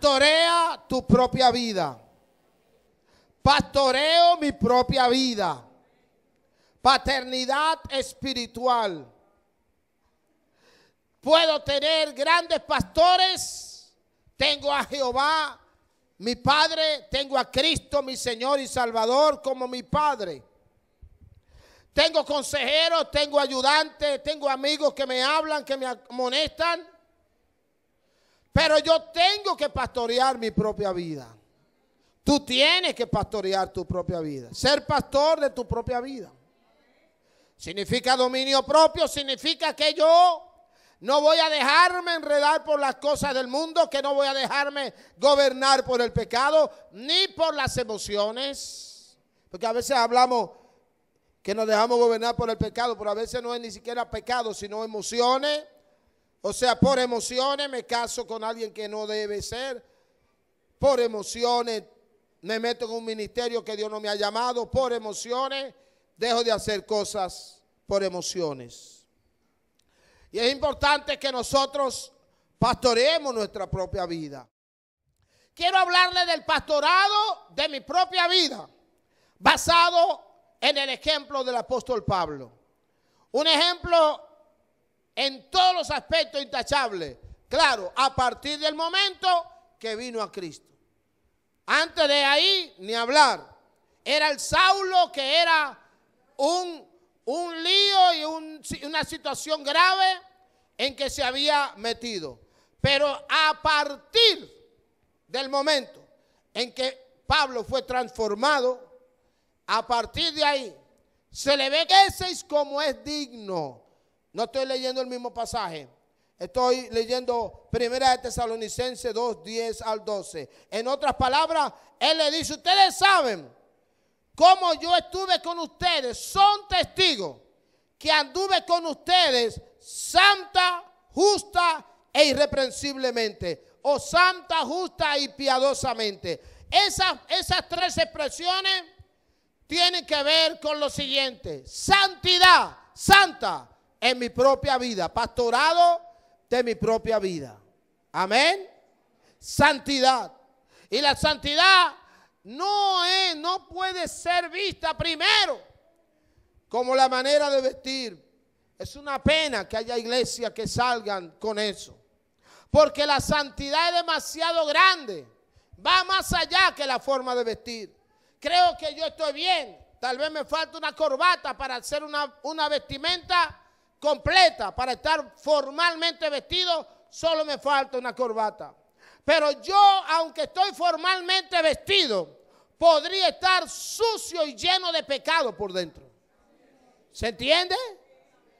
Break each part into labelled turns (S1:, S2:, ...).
S1: Pastorea tu propia vida. Pastoreo mi propia vida. Paternidad espiritual. Puedo tener grandes pastores. Tengo a Jehová, mi Padre. Tengo a Cristo, mi Señor y Salvador, como mi Padre. Tengo consejeros, tengo ayudantes, tengo amigos que me hablan, que me amonestan. Pero yo tengo que pastorear mi propia vida. Tú tienes que pastorear tu propia vida. Ser pastor de tu propia vida. Significa dominio propio, significa que yo no voy a dejarme enredar por las cosas del mundo, que no voy a dejarme gobernar por el pecado, ni por las emociones. Porque a veces hablamos que nos dejamos gobernar por el pecado, pero a veces no es ni siquiera pecado, sino emociones o sea, por emociones me caso con alguien que no debe ser. Por emociones me meto en un ministerio que Dios no me ha llamado. Por emociones dejo de hacer cosas por emociones. Y es importante que nosotros pastoreemos nuestra propia vida. Quiero hablarle del pastorado de mi propia vida, basado en el ejemplo del apóstol Pablo. Un ejemplo en todos los aspectos intachables. Claro, a partir del momento que vino a Cristo. Antes de ahí, ni hablar. Era el Saulo que era un, un lío y una situación grave en que se había metido. Pero a partir del momento en que Pablo fue transformado, a partir de ahí se le ve que ese es como es digno no estoy leyendo el mismo pasaje. Estoy leyendo Primera de Tesalonicenses 2, 10 al 12. En otras palabras, él le dice, ustedes saben cómo yo estuve con ustedes, son testigos que anduve con ustedes santa, justa e irreprensiblemente, o santa, justa y piadosamente. Esas, esas tres expresiones tienen que ver con lo siguiente, santidad, santa, en mi propia vida, pastorado de mi propia vida. Amén. Santidad. Y la santidad no es, no puede ser vista primero como la manera de vestir. Es una pena que haya iglesias que salgan con eso. Porque la santidad es demasiado grande. Va más allá que la forma de vestir. Creo que yo estoy bien. Tal vez me falta una corbata para hacer una, una vestimenta completa para estar formalmente vestido, solo me falta una corbata. Pero yo, aunque estoy formalmente vestido, podría estar sucio y lleno de pecado por dentro. ¿Se entiende?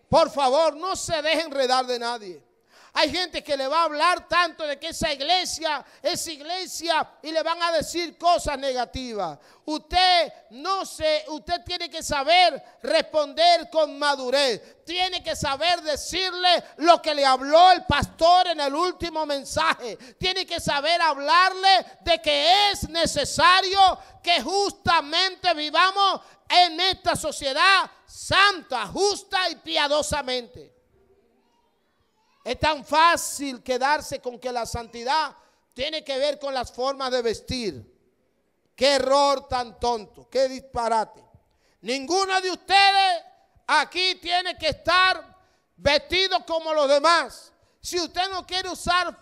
S1: Por favor, no se deje enredar de nadie. Hay gente que le va a hablar tanto de que esa iglesia es iglesia y le van a decir cosas negativas. Usted no se, usted tiene que saber responder con madurez. Tiene que saber decirle lo que le habló el pastor en el último mensaje. Tiene que saber hablarle de que es necesario que justamente vivamos en esta sociedad santa, justa y piadosamente. Es tan fácil quedarse con que la santidad tiene que ver con las formas de vestir. Qué error tan tonto, qué disparate. Ninguno de ustedes aquí tiene que estar vestido como los demás. Si usted no quiere usar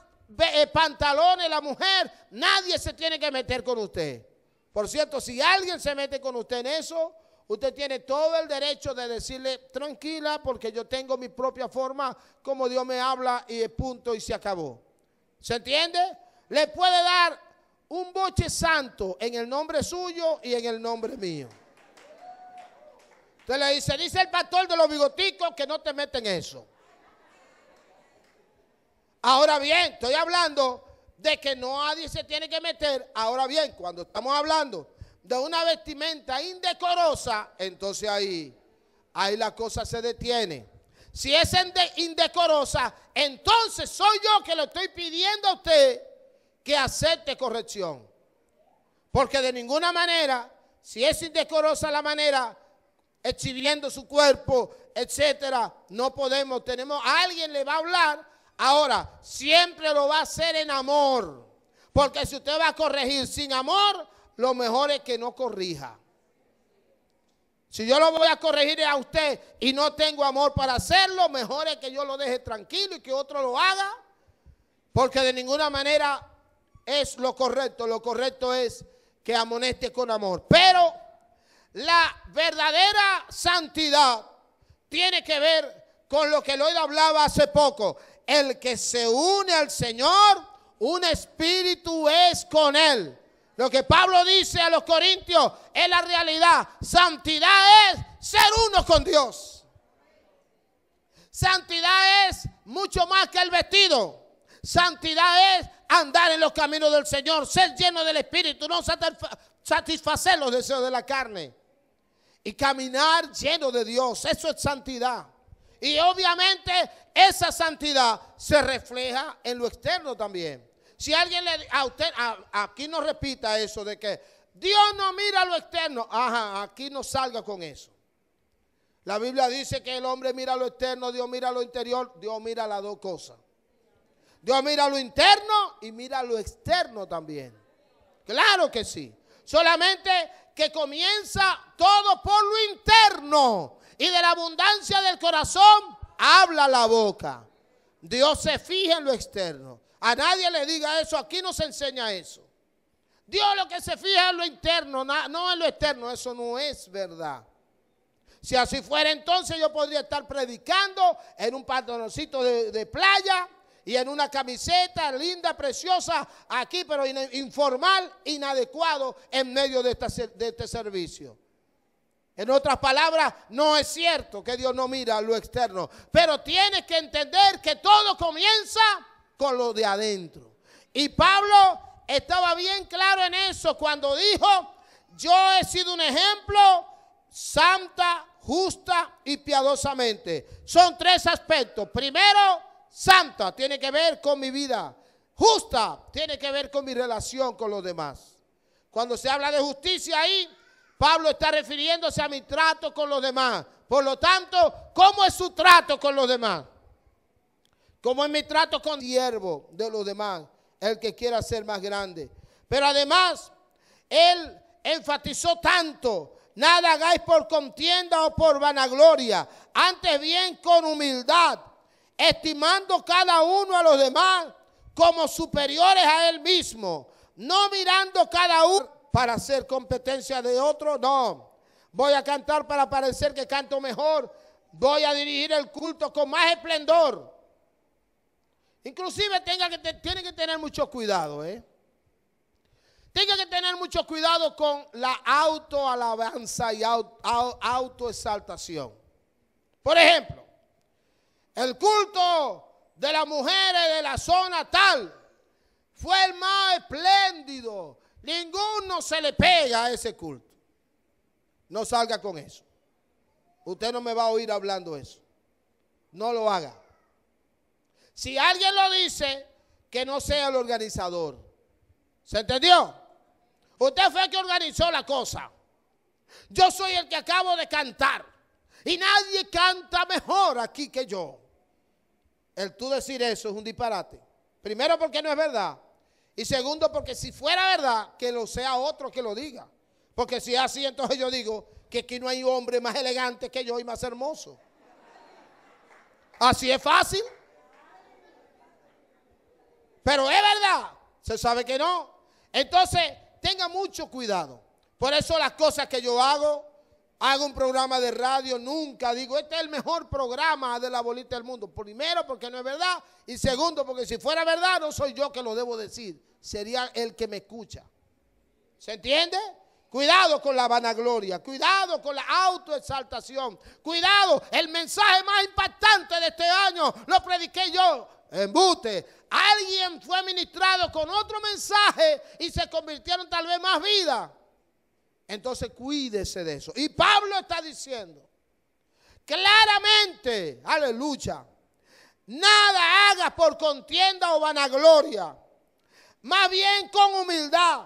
S1: eh, pantalones, la mujer, nadie se tiene que meter con usted. Por cierto, si alguien se mete con usted en eso, Usted tiene todo el derecho de decirle, tranquila, porque yo tengo mi propia forma, como Dios me habla, y punto, y se acabó. ¿Se entiende? Le puede dar un boche santo en el nombre suyo y en el nombre mío. Entonces le dice, dice el pastor de los bigoticos que no te meten eso. Ahora bien, estoy hablando de que no nadie se tiene que meter. Ahora bien, cuando estamos hablando de una vestimenta indecorosa, entonces ahí, ahí la cosa se detiene. Si es indecorosa, entonces soy yo que le estoy pidiendo a usted que acepte corrección. Porque de ninguna manera, si es indecorosa la manera, exhibiendo su cuerpo, etcétera, no podemos, tenemos, a alguien le va a hablar, ahora, siempre lo va a hacer en amor. Porque si usted va a corregir sin amor, lo mejor es que no corrija. Si yo lo voy a corregir a usted y no tengo amor para hacerlo, mejor es que yo lo deje tranquilo y que otro lo haga. Porque de ninguna manera es lo correcto. Lo correcto es que amoneste con amor. Pero la verdadera santidad tiene que ver con lo que Lloyd hablaba hace poco. El que se une al Señor, un espíritu es con él. Lo que Pablo dice a los corintios es la realidad. Santidad es ser uno con Dios. Santidad es mucho más que el vestido. Santidad es andar en los caminos del Señor, ser lleno del Espíritu, no satisfacer los deseos de la carne. Y caminar lleno de Dios, eso es santidad. Y obviamente esa santidad se refleja en lo externo también. Si alguien le a usted, aquí no repita eso de que Dios no mira lo externo. Ajá, aquí no salga con eso. La Biblia dice que el hombre mira lo externo, Dios mira lo interior, Dios mira las dos cosas. Dios mira lo interno y mira lo externo también. Claro que sí. Solamente que comienza todo por lo interno y de la abundancia del corazón habla la boca. Dios se fija en lo externo. A nadie le diga eso, aquí no se enseña eso. Dios lo que se fija es lo interno, no en lo externo, eso no es verdad. Si así fuera entonces yo podría estar predicando en un pantaloncito de, playa y en una camiseta linda, preciosa, aquí, pero informal, inadecuado en medio de, de este servicio. En otras palabras, no es cierto que Dios no mira lo externo, pero tienes que entender que todo comienza con lo de adentro. Y Pablo estaba bien claro en eso cuando dijo, yo he sido un ejemplo santa, justa y piadosamente. Son tres aspectos. Primero, santa tiene que ver con mi vida. Justa tiene que ver con mi relación con los demás. Cuando se habla de justicia ahí, Pablo está refiriéndose a mi trato con los demás. Por lo tanto, ¿cómo es su trato con los demás? como es mi trato con siervo de los demás, el que quiera ser más grande. Pero además, él enfatizó tanto, nada hagáis por contienda o por vanagloria, antes bien con humildad, estimando cada uno a los demás como superiores a él mismo, no mirando cada uno para hacer competencia de otro, no. Voy a cantar para parecer que canto mejor, voy a dirigir el culto con más esplendor. Inclusive tenga que, tiene que tener mucho cuidado, ¿eh? que tener mucho cuidado con la autoalabanza y autoexaltación. Por ejemplo, el culto de las mujeres de la zona tal fue el más espléndido. Ninguno se le pega a ese culto. No salga con eso. Usted no me va a oír hablando eso. No lo haga. Si alguien lo dice, que no sea el organizador. ¿Se entendió? Usted fue el que organizó la cosa. Yo soy el que acabo de cantar. Y nadie canta mejor aquí que yo. El tú decir eso es un disparate. Primero porque no es verdad. Y segundo porque si fuera verdad, que lo sea otro que lo diga. Porque si es así, entonces yo digo que aquí no hay hombre más elegante que yo y más hermoso. Así es fácil. Pero es verdad, se sabe que no. Entonces, tenga mucho cuidado. Por eso las cosas que yo hago, hago un programa de radio, nunca digo, este es el mejor programa de la bolita del mundo. Primero, porque no es verdad. Y segundo, porque si fuera verdad, no soy yo que lo debo decir. Sería el que me escucha. ¿Se entiende? Cuidado con la vanagloria, cuidado con la autoexaltación, cuidado, el mensaje más impactante de este año lo prediqué yo, Embute. Alguien fue ministrado con otro mensaje y se convirtieron tal vez más vida. Entonces cuídese de eso. Y Pablo está diciendo claramente, aleluya, nada hagas por contienda o vanagloria, más bien con humildad,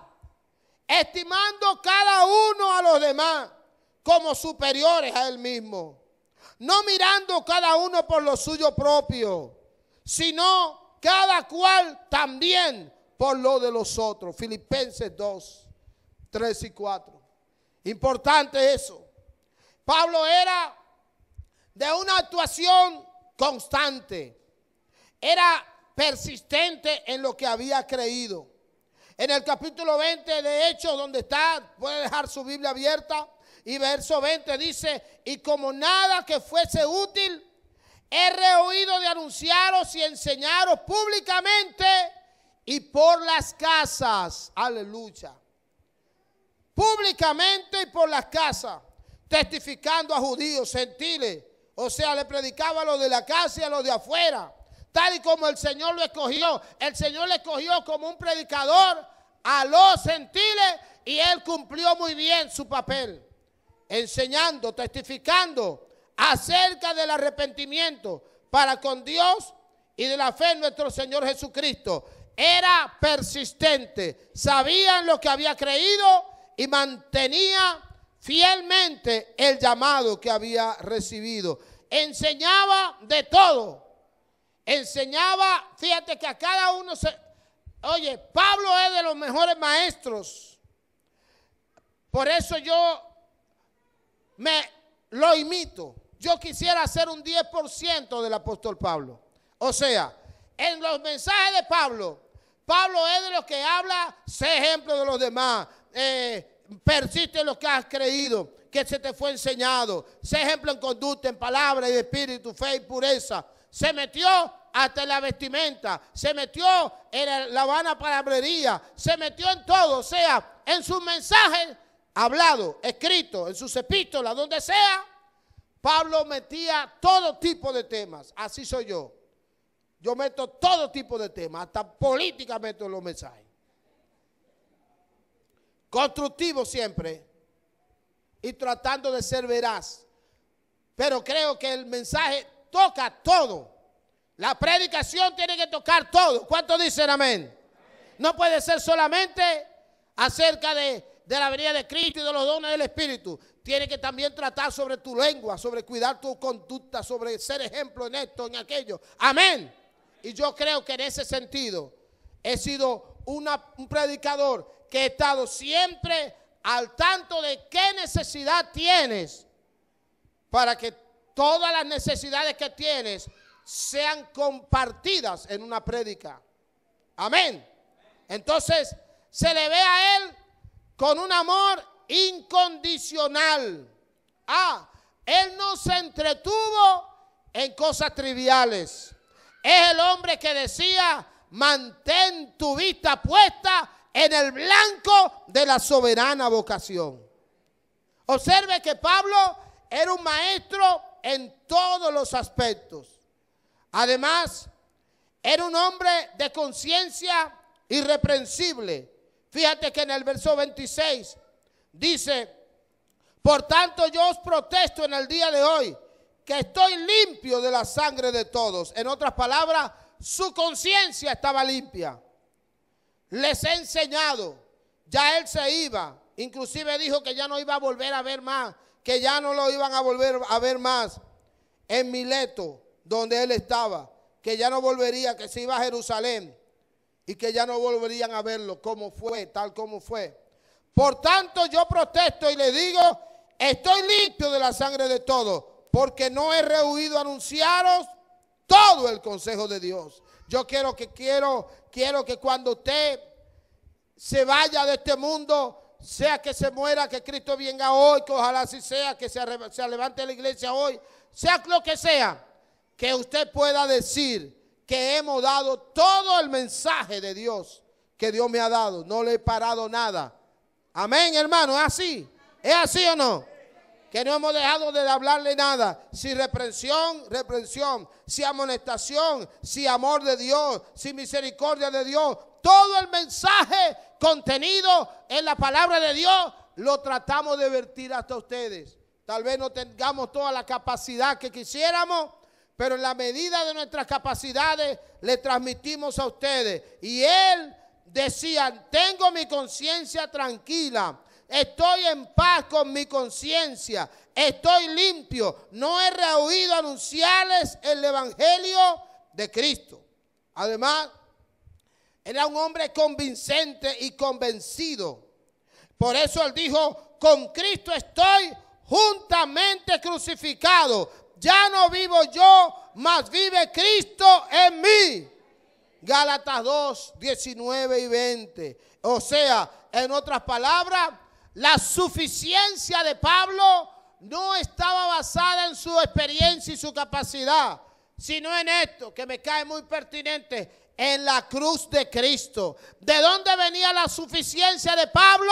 S1: estimando cada uno a los demás como superiores a él mismo, no mirando cada uno por lo suyo propio sino cada cual también por lo de los otros. Filipenses 2, 3 y 4. Importante eso. Pablo era de una actuación constante. Era persistente en lo que había creído. En el capítulo 20 de Hechos, donde está, puede dejar su Biblia abierta. Y verso 20 dice, y como nada que fuese útil, he reoído de anunciaros y enseñaros públicamente y por las casas. Aleluya. Públicamente y por las casas. Testificando a judíos, gentiles. O sea, le predicaba a los de la casa y a los de afuera. Tal y como el Señor lo escogió. El Señor le escogió como un predicador a los gentiles y él cumplió muy bien su papel. Enseñando, testificando acerca del arrepentimiento para con Dios y de la fe en nuestro Señor Jesucristo. Era persistente, sabía en lo que había creído y mantenía fielmente el llamado que había recibido. Enseñaba de todo. Enseñaba, fíjate que a cada uno se... Oye, Pablo es de los mejores maestros. Por eso yo me lo imito yo quisiera ser un 10% del apóstol Pablo. O sea, en los mensajes de Pablo, Pablo es de los que habla, sé ejemplo de los demás, eh, persiste en lo que has creído, que se te fue enseñado, sé ejemplo en conducta, en palabra y espíritu, fe y pureza. Se metió hasta en la vestimenta, se metió en la habana palabrería, se metió en todo, o sea, en sus mensajes hablado, escrito, en sus epístolas, donde sea, Pablo metía todo tipo de temas. Así soy yo. Yo meto todo tipo de temas. Hasta política meto los mensajes. Constructivo siempre. Y tratando de ser veraz. Pero creo que el mensaje toca todo. La predicación tiene que tocar todo. ¿Cuántos dicen amén? No puede ser solamente acerca de de la venida de Cristo y de los dones del Espíritu. Tiene que también tratar sobre tu lengua, sobre cuidar tu conducta, sobre ser ejemplo en esto, en aquello. Amén. Y yo creo que en ese sentido he sido un predicador que he estado siempre al tanto de qué necesidad tienes para que todas las necesidades que tienes sean compartidas en una prédica. Amén. Entonces se le ve a él con un amor incondicional. Ah, Él no se entretuvo en cosas triviales. Es el hombre que decía, mantén tu vista puesta en el blanco de la soberana vocación. Observe que Pablo era un maestro en todos los aspectos. Además, era un hombre de conciencia irreprensible Fíjate que en el verso 26 dice, por tanto yo os protesto en el día de hoy que estoy limpio de la sangre de todos. En otras palabras, su conciencia estaba limpia. Les he enseñado, ya él se iba, inclusive dijo que ya no iba a volver a ver más, que ya no lo iban a volver a ver más en Mileto, donde él estaba, que ya no volvería, que se iba a Jerusalén y que ya no volverían a verlo como fue, tal como fue. Por tanto, yo protesto y le digo, estoy limpio de la sangre de todos, porque no he rehuido anunciaros todo el consejo de Dios. Yo quiero que quiero quiero que cuando usted se vaya de este mundo, sea que se muera, que Cristo venga hoy, que ojalá así sea, que se, se levante la iglesia hoy, sea lo que sea, que usted pueda decir que hemos dado todo el mensaje de Dios que Dios me ha dado. No le he parado nada. Amén, hermano. ¿Es así? ¿Es así o no? Que no hemos dejado de hablarle nada. Si reprensión, reprensión. Si amonestación, si amor de Dios, si misericordia de Dios. Todo el mensaje contenido en la palabra de Dios lo tratamos de vertir hasta ustedes. Tal vez no tengamos toda la capacidad que quisiéramos pero en la medida de nuestras capacidades le transmitimos a ustedes. Y él decía, tengo mi conciencia tranquila, estoy en paz con mi conciencia, estoy limpio, no he rehuido anunciarles el Evangelio de Cristo. Además, era un hombre convincente y convencido. Por eso él dijo, con Cristo estoy juntamente crucificado. Ya no vivo yo, mas vive Cristo en mí. Gálatas 2, 19 y 20. O sea, en otras palabras, la suficiencia de Pablo no estaba basada en su experiencia y su capacidad, sino en esto, que me cae muy pertinente, en la cruz de Cristo. ¿De dónde venía la suficiencia de Pablo?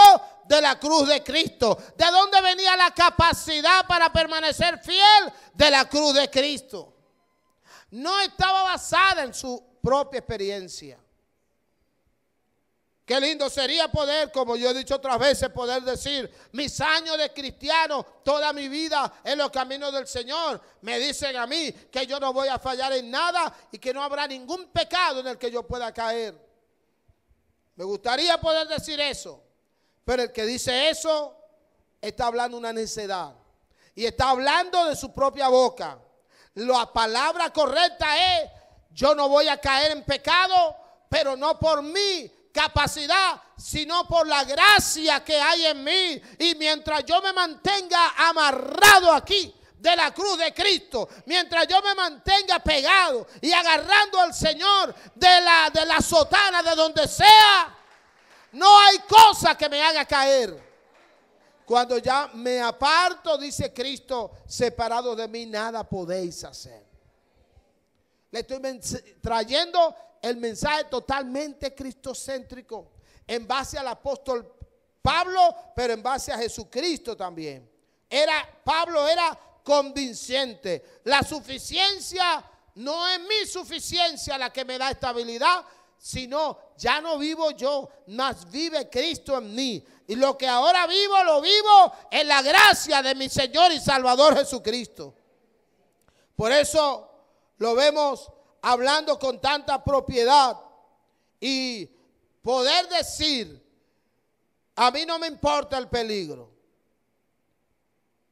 S1: de la cruz de Cristo. ¿De dónde venía la capacidad para permanecer fiel? De la cruz de Cristo. No estaba basada en su propia experiencia. Qué lindo sería poder, como yo he dicho otras veces, poder decir, mis años de cristiano, toda mi vida en los caminos del Señor, me dicen a mí que yo no voy a fallar en nada y que no habrá ningún pecado en el que yo pueda caer. Me gustaría poder decir eso. Pero el que dice eso está hablando una necedad. Y está hablando de su propia boca. La palabra correcta es, yo no voy a caer en pecado, pero no por mi capacidad, sino por la gracia que hay en mí. Y mientras yo me mantenga amarrado aquí, de la cruz de Cristo, mientras yo me mantenga pegado y agarrando al Señor de la, de la sotana, de donde sea, no hay cosa que me haga caer. Cuando ya me aparto, dice Cristo, separado de mí, nada podéis hacer. Le estoy trayendo el mensaje totalmente cristocéntrico en base al apóstol Pablo, pero en base a Jesucristo también. Era Pablo era convincente. La suficiencia no es mi suficiencia la que me da estabilidad, sino ya no vivo yo, mas vive Cristo en mí. Y lo que ahora vivo, lo vivo en la gracia de mi Señor y Salvador Jesucristo. Por eso lo vemos hablando con tanta propiedad y poder decir, a mí no me importa el peligro.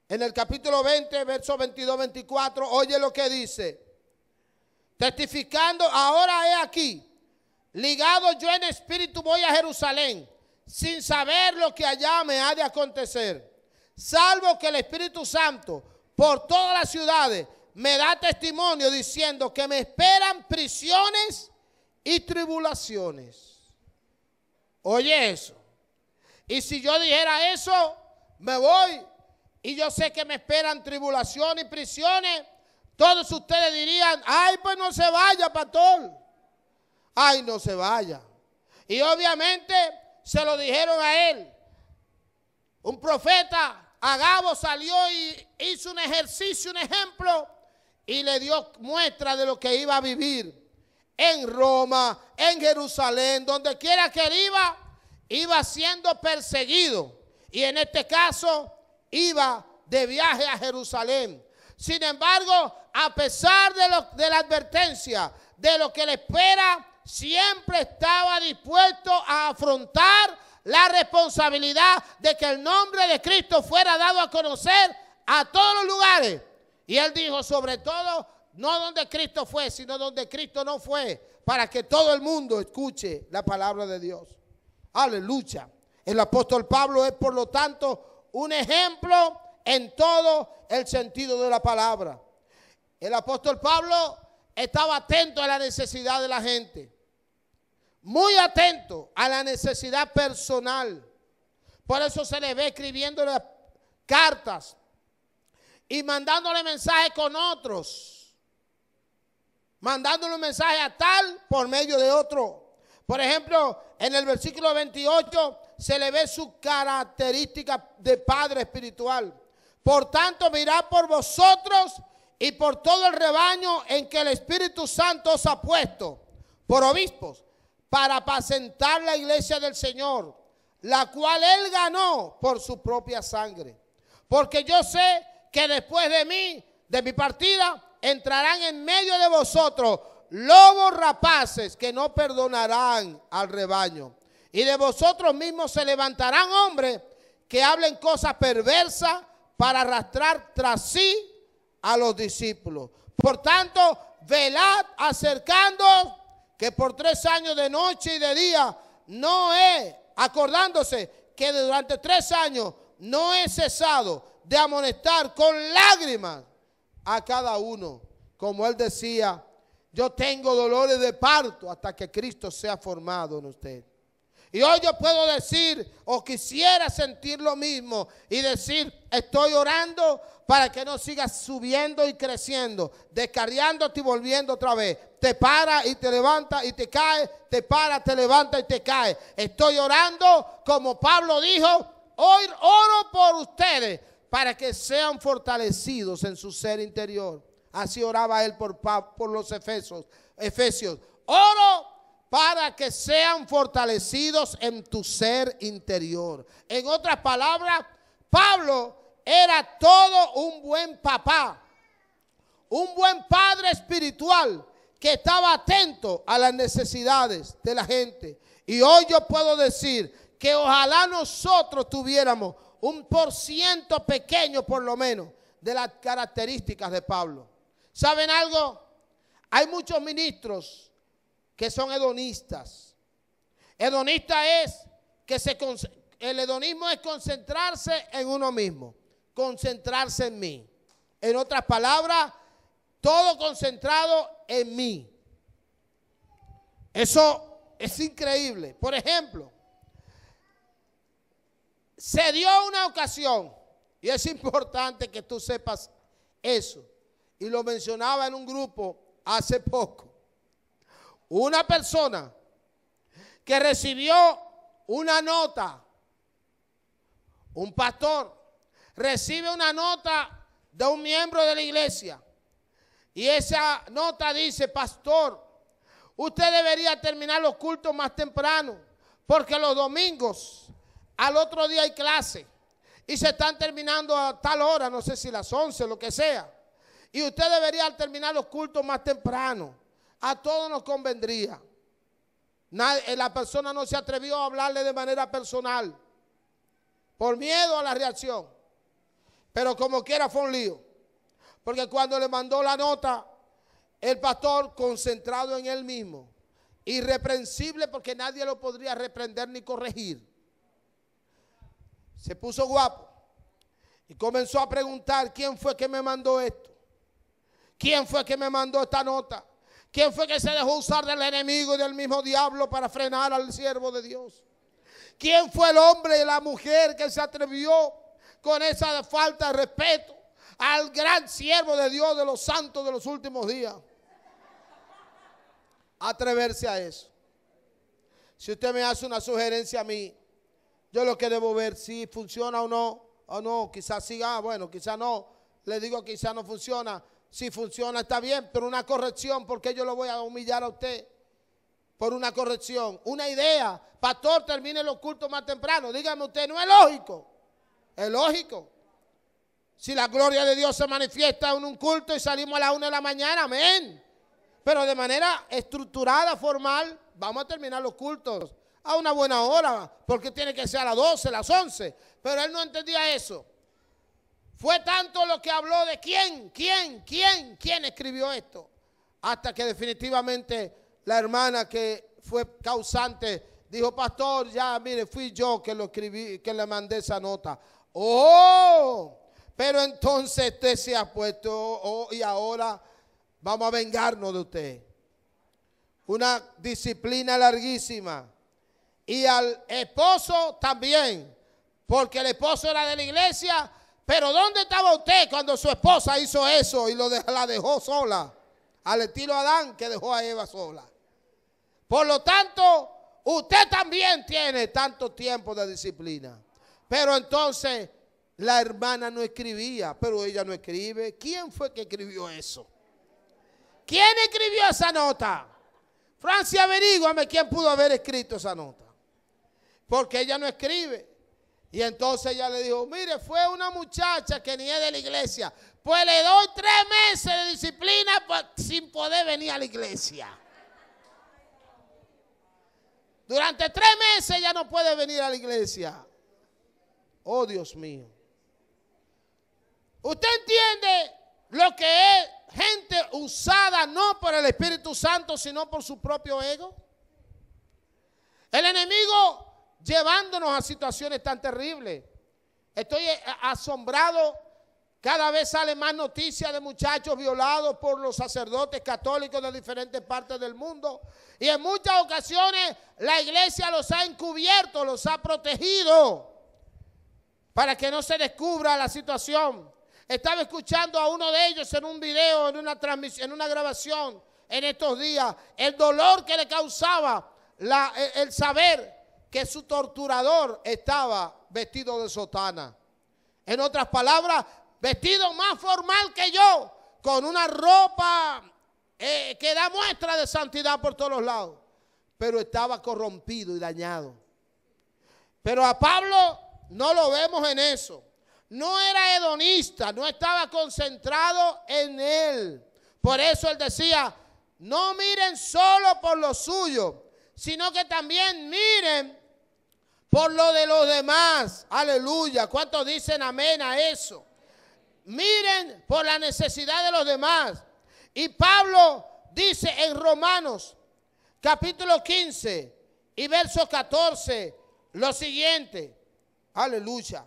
S1: En el capítulo 20, verso 22-24, oye lo que dice. Testificando, ahora he aquí Ligado yo en espíritu voy a Jerusalén, sin saber lo que allá me ha de acontecer. Salvo que el Espíritu Santo por todas las ciudades me da testimonio diciendo que me esperan prisiones y tribulaciones. Oye eso. Y si yo dijera eso, me voy y yo sé que me esperan tribulaciones y prisiones, todos ustedes dirían, ay, pues no se vaya, pastor ay, no se vaya. Y obviamente se lo dijeron a él. Un profeta, Agabo, salió y hizo un ejercicio, un ejemplo, y le dio muestra de lo que iba a vivir en Roma, en Jerusalén, donde quiera que él iba, iba siendo perseguido. Y en este caso, iba de viaje a Jerusalén. Sin embargo, a pesar de, de la advertencia, de lo que le espera, siempre estaba dispuesto a afrontar la responsabilidad de que el nombre de Cristo fuera dado a conocer a todos los lugares. Y él dijo, sobre todo, no donde Cristo fue, sino donde Cristo no fue, para que todo el mundo escuche la palabra de Dios. Aleluya. El apóstol Pablo es, por lo tanto, un ejemplo en todo el sentido de la palabra. El apóstol Pablo estaba atento a la necesidad de la gente muy atento a la necesidad personal. Por eso se le ve escribiéndole cartas y mandándole mensajes con otros. Mandándole un mensaje a tal por medio de otro. Por ejemplo, en el versículo 28 se le ve su característica de padre espiritual. Por tanto, mirad por vosotros y por todo el rebaño en que el Espíritu Santo os ha puesto, por obispos para apacentar la iglesia del Señor, la cual él ganó por su propia sangre. Porque yo sé que después de mí, de mi partida, entrarán en medio de vosotros lobos rapaces que no perdonarán al rebaño. Y de vosotros mismos se levantarán hombres que hablen cosas perversas para arrastrar tras sí a los discípulos. Por tanto, velad acercándoos que por tres años de noche y de día, no he acordándose que durante tres años no he cesado de amonestar con lágrimas a cada uno. Como él decía, yo tengo dolores de parto hasta que Cristo sea formado en usted. Y hoy yo puedo decir o quisiera sentir lo mismo y decir, estoy orando para que no sigas subiendo y creciendo, descarriándote y volviendo otra vez. Te para y te levanta y te cae, te para, te levanta y te cae. Estoy orando como Pablo dijo, hoy oro por ustedes para que sean fortalecidos en su ser interior. Así oraba él por, por los Efesios. Efesios. Oro para que sean fortalecidos en tu ser interior. En otras palabras, Pablo era todo un buen papá, un buen padre espiritual que estaba atento a las necesidades de la gente. Y hoy yo puedo decir que ojalá nosotros tuviéramos un por ciento pequeño por lo menos de las características de Pablo. ¿Saben algo? Hay muchos ministros que son hedonistas. Hedonista es que el hedonismo es concentrarse en uno mismo, concentrarse en mí. En otras palabras, todo concentrado en mí. Eso es increíble. Por ejemplo, se dio una ocasión, y es importante que tú sepas eso, y lo mencionaba en un grupo hace poco una persona que recibió una nota, un pastor recibe una nota de un miembro de la iglesia y esa nota dice, pastor, usted debería terminar los cultos más temprano porque los domingos al otro día hay clase y se están terminando a tal hora, no sé si las 11, lo que sea. Y usted debería terminar los cultos más temprano a todos nos convendría. Eh, la persona no se atrevió a hablarle de manera personal por miedo a la reacción. Pero como quiera fue un lío. Porque cuando le mandó la nota, el pastor concentrado en él mismo, irreprensible porque nadie lo podría reprender ni corregir, se puso guapo y comenzó a preguntar, ¿quién fue que me mandó esto? ¿Quién fue que me mandó esta nota? ¿Quién fue que se dejó usar del enemigo y del mismo diablo para frenar al siervo de Dios? ¿Quién fue el hombre y la mujer que se atrevió con esa falta de respeto al gran siervo de Dios de los santos de los últimos días? Atreverse a eso. Si usted me hace una sugerencia a mí, yo lo que debo ver si funciona o no, o no, quizás sí, ah, bueno, quizás no, le digo quizás no funciona, si funciona, está bien, pero una corrección, porque yo lo voy a humillar a usted por una corrección, una idea. Pastor, termine los cultos más temprano. Dígame usted, no es lógico. Es lógico. Si la gloria de Dios se manifiesta en un culto y salimos a las una de la mañana, amén. Pero de manera estructurada, formal, vamos a terminar los cultos a una buena hora, porque tiene que ser a las 12, a las 11. Pero él no entendía eso. Fue tanto lo que habló de quién, quién, quién, quién escribió esto. Hasta que definitivamente la hermana que fue causante dijo, pastor, ya mire, fui yo que lo escribí, que le mandé esa nota. Oh, pero entonces usted se ha puesto oh, y ahora vamos a vengarnos de usted. Una disciplina larguísima. Y al esposo también, porque el esposo era de la iglesia pero ¿dónde estaba usted cuando su esposa hizo eso y lo la dejó sola? Al estilo Adán que dejó a Eva sola. Por lo tanto, usted también tiene tanto tiempo de disciplina. Pero entonces la hermana no escribía, pero ella no escribe. ¿Quién fue que escribió eso? ¿Quién escribió esa nota? Francia, averígame quién pudo haber escrito esa nota. Porque ella no escribe. Y entonces ella le dijo, mire, fue una muchacha que ni es de la iglesia. Pues le doy tres meses de disciplina sin poder venir a la iglesia. Durante tres meses ya no puede venir a la iglesia. Oh Dios mío. Usted entiende lo que es gente usada no por el Espíritu Santo, sino por su propio ego. El enemigo llevándonos a situaciones tan terribles. Estoy eh, asombrado. Cada vez sale más noticias de muchachos violados por los sacerdotes católicos de diferentes partes del mundo. Y en muchas ocasiones la iglesia los ha encubierto, los ha protegido para que no se descubra la situación. Estaba escuchando a uno de ellos en un video, en una transmisión, en una grabación en estos días, el dolor que le causaba el saber que su torturador estaba vestido de sotana. En otras palabras, vestido más formal que yo, con una ropa eh, que da muestra de santidad por todos los lados, pero estaba corrompido y dañado. Pero a Pablo no lo vemos en eso. No era hedonista, no estaba concentrado en él. Por eso él decía, no miren solo por lo suyo, sino que también miren por lo de los demás. Aleluya. ¿Cuántos dicen amén a eso? Miren por la necesidad de los demás. Y Pablo dice en Romanos capítulo 15 y verso 14 lo siguiente. Aleluya.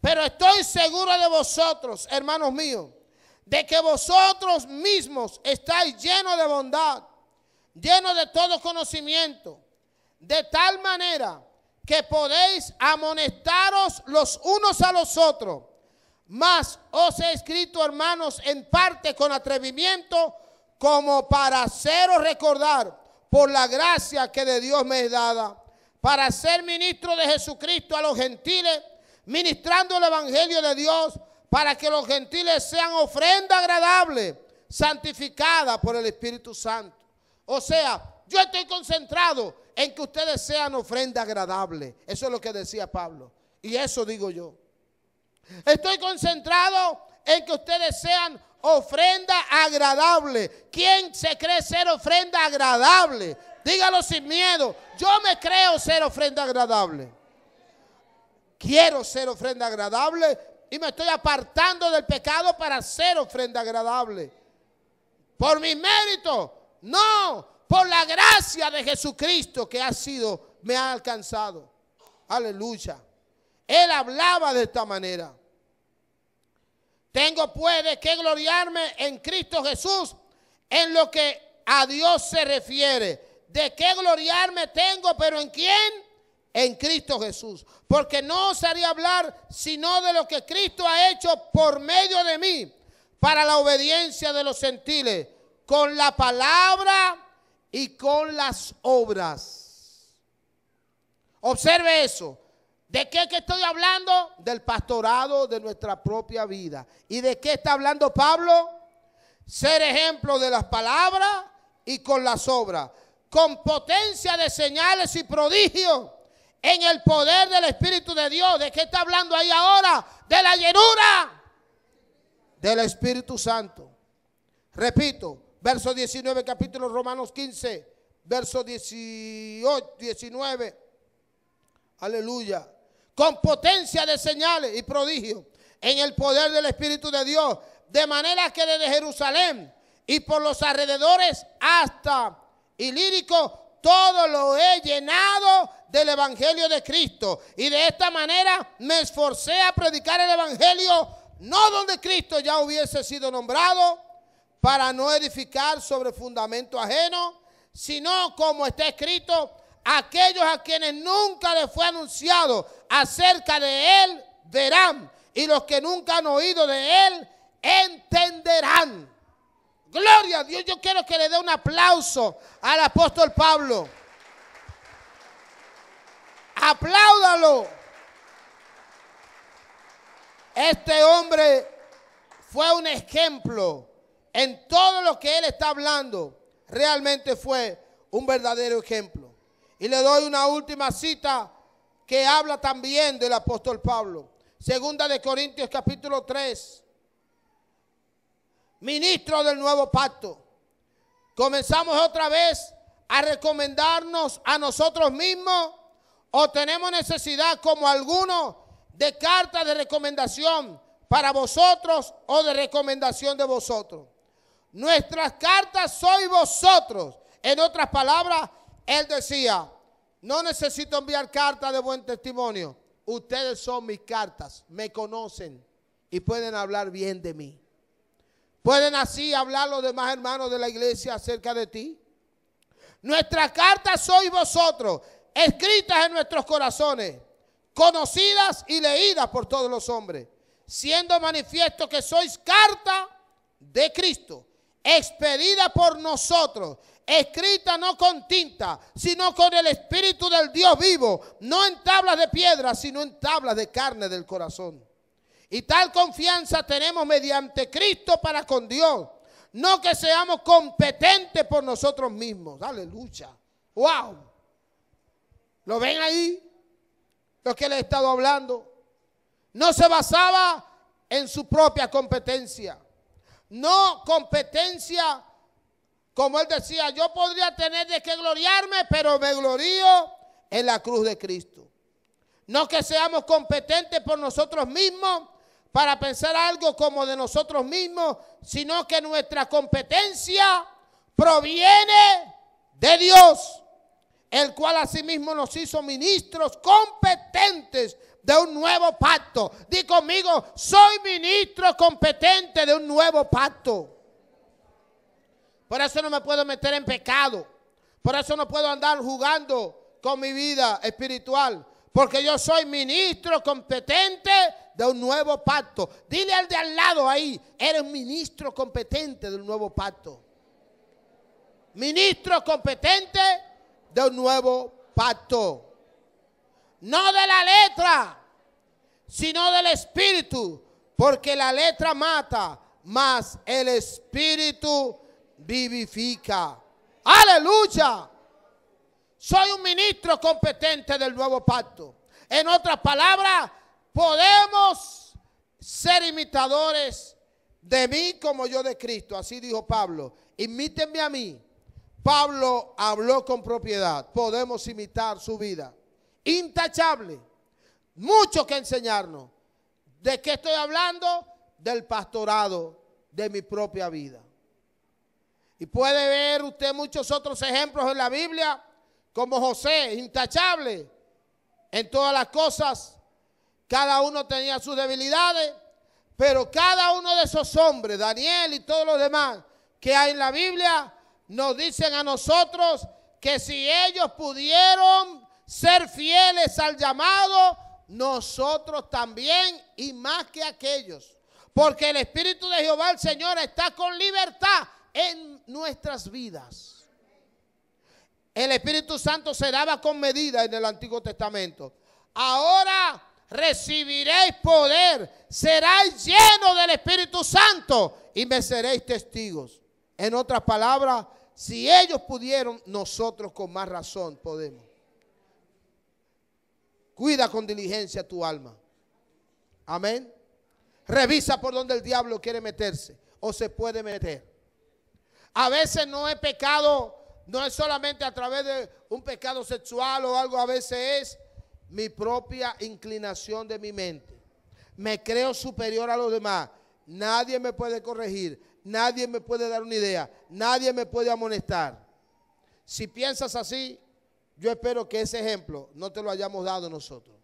S1: Pero estoy seguro de vosotros, hermanos míos, de que vosotros mismos estáis llenos de bondad, llenos de todo conocimiento, de tal manera que podéis amonestaros los unos a los otros. Mas os he escrito, hermanos, en parte con atrevimiento, como para haceros recordar por la gracia que de Dios me es dada, para ser ministro de Jesucristo a los gentiles, ministrando el Evangelio de Dios, para que los gentiles sean ofrenda agradable, santificada por el Espíritu Santo. O sea, yo estoy concentrado en que ustedes sean ofrenda agradable. Eso es lo que decía Pablo. Y eso digo yo. Estoy concentrado en que ustedes sean ofrenda agradable. ¿Quién se cree ser ofrenda agradable? Dígalo sin miedo. Yo me creo ser ofrenda agradable. Quiero ser ofrenda agradable y me estoy apartando del pecado para ser ofrenda agradable. Por mi mérito, No, por la gracia de Jesucristo que ha sido, me ha alcanzado. Aleluya. Él hablaba de esta manera. Tengo pues de qué gloriarme en Cristo Jesús en lo que a Dios se refiere. ¿De qué gloriarme tengo, pero en quién? En Cristo Jesús. Porque no osaría hablar sino de lo que Cristo ha hecho por medio de mí para la obediencia de los gentiles, con la palabra y con las obras. Observe eso. ¿De qué que estoy hablando? Del pastorado de nuestra propia vida. ¿Y de qué está hablando Pablo? Ser ejemplo de las palabras y con las obras. Con potencia de señales y prodigios. En el poder del Espíritu de Dios. ¿De qué está hablando ahí ahora? De la llenura del Espíritu Santo. Repito, Verso 19, capítulo Romanos 15, verso 18, 19. Aleluya. Con potencia de señales y prodigios en el poder del Espíritu de Dios. De manera que desde Jerusalén y por los alrededores hasta Ilírico, todo lo he llenado del Evangelio de Cristo. Y de esta manera me esforcé a predicar el Evangelio, no donde Cristo ya hubiese sido nombrado, para no edificar sobre fundamento ajeno, sino como está escrito, aquellos a quienes nunca le fue anunciado acerca de él verán, y los que nunca han oído de él entenderán. Gloria a Dios, yo quiero que le dé un aplauso al apóstol Pablo. Apláudalo. Este hombre fue un ejemplo en todo lo que él está hablando, realmente fue un verdadero ejemplo. Y le doy una última cita que habla también del apóstol Pablo. Segunda de Corintios capítulo 3. Ministro del nuevo pacto. Comenzamos otra vez a recomendarnos a nosotros mismos o tenemos necesidad como algunos de carta de recomendación para vosotros o de recomendación de vosotros nuestras cartas sois vosotros. En otras palabras, él decía, no necesito enviar cartas de buen testimonio. Ustedes son mis cartas, me conocen y pueden hablar bien de mí. Pueden así hablar los demás hermanos de la iglesia acerca de ti. Nuestras cartas sois vosotros, escritas en nuestros corazones, conocidas y leídas por todos los hombres, siendo manifiesto que sois carta de Cristo, expedida por nosotros, escrita no con tinta, sino con el Espíritu del Dios vivo, no en tablas de piedra, sino en tablas de carne del corazón. Y tal confianza tenemos mediante Cristo para con Dios. No que seamos competentes por nosotros mismos. Aleluya. ¡Wow! ¿Lo ven ahí? Lo que le he estado hablando. No se basaba en su propia competencia no competencia. Como él decía, yo podría tener de qué gloriarme, pero me glorío en la cruz de Cristo. No que seamos competentes por nosotros mismos para pensar algo como de nosotros mismos, sino que nuestra competencia proviene de Dios, el cual asimismo nos hizo ministros competentes de un nuevo pacto. Di conmigo, soy ministro competente de un nuevo pacto. Por eso no me puedo meter en pecado. Por eso no puedo andar jugando con mi vida espiritual. Porque yo soy ministro competente de un nuevo pacto. Dile al de al lado ahí, eres ministro competente de un nuevo pacto. Ministro competente de un nuevo pacto no de la letra, sino del espíritu, porque la letra mata, mas el espíritu vivifica. Aleluya. Soy un ministro competente del nuevo pacto. En otras palabras, podemos ser imitadores de mí como yo de Cristo. Así dijo Pablo. Imítenme a mí. Pablo habló con propiedad. Podemos imitar su vida intachable. Mucho que enseñarnos. ¿De qué estoy hablando? Del pastorado de mi propia vida. Y puede ver usted muchos otros ejemplos en la Biblia, como José, intachable en todas las cosas. Cada uno tenía sus debilidades, pero cada uno de esos hombres, Daniel y todos los demás que hay en la Biblia, nos dicen a nosotros que si ellos pudieron ser fieles al llamado, nosotros también y más que aquellos. Porque el Espíritu de Jehová, el Señor, está con libertad en nuestras vidas. El Espíritu Santo se daba con medida en el Antiguo Testamento. Ahora recibiréis poder, seráis llenos del Espíritu Santo y me seréis testigos. En otras palabras, si ellos pudieron, nosotros con más razón podemos. Cuida con diligencia tu alma. Amén. Revisa por donde el diablo quiere meterse o se puede meter. A veces no es pecado, no es solamente a través de un pecado sexual o algo, a veces es mi propia inclinación de mi mente. Me creo superior a los demás. Nadie me puede corregir, nadie me puede dar una idea, nadie me puede amonestar. Si piensas así, yo espero que ese ejemplo no te lo hayamos dado nosotros.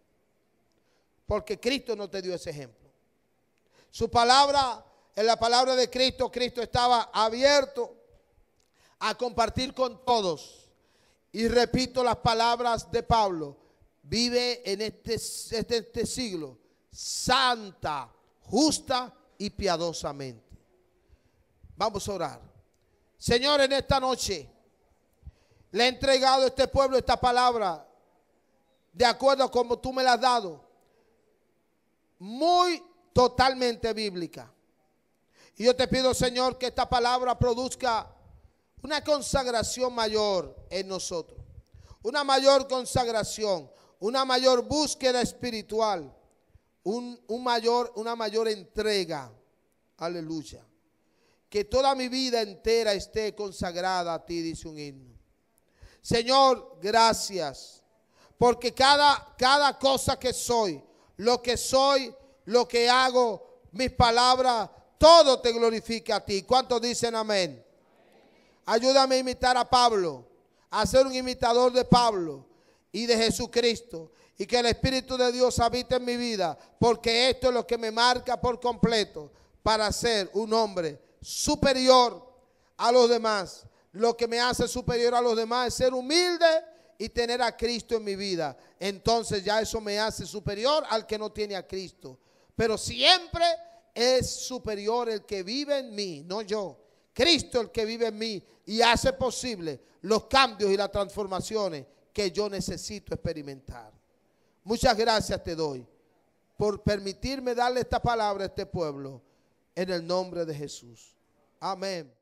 S1: Porque Cristo no te dio ese ejemplo. Su palabra, en la palabra de Cristo, Cristo estaba abierto a compartir con todos. Y repito las palabras de Pablo. Vive en este, este, este siglo santa, justa y piadosamente. Vamos a orar. Señor, en esta noche le he entregado a este pueblo esta palabra, de acuerdo a como tú me la has dado, muy totalmente bíblica. Y yo te pido, Señor, que esta palabra produzca una consagración mayor en nosotros, una mayor consagración, una mayor búsqueda espiritual, mayor, una mayor entrega. Aleluya. Que toda mi vida entera esté consagrada a ti, dice un himno. Señor, gracias. Porque cada, cada cosa que soy, lo que soy, lo que hago, mis palabras, todo te glorifica a ti. ¿Cuántos dicen amén? Ayúdame a imitar a Pablo, a ser un imitador de Pablo y de Jesucristo. Y que el Espíritu de Dios habite en mi vida, porque esto es lo que me marca por completo para ser un hombre superior a los demás lo que me hace superior a los demás es ser humilde y tener a Cristo en mi vida. Entonces ya eso me hace superior al que no tiene a Cristo. Pero siempre es superior el que vive en mí, no yo. Cristo el que vive en mí y hace posible los cambios y las transformaciones que yo necesito experimentar. Muchas gracias te doy por permitirme darle esta palabra a este pueblo en el nombre de Jesús. Amén.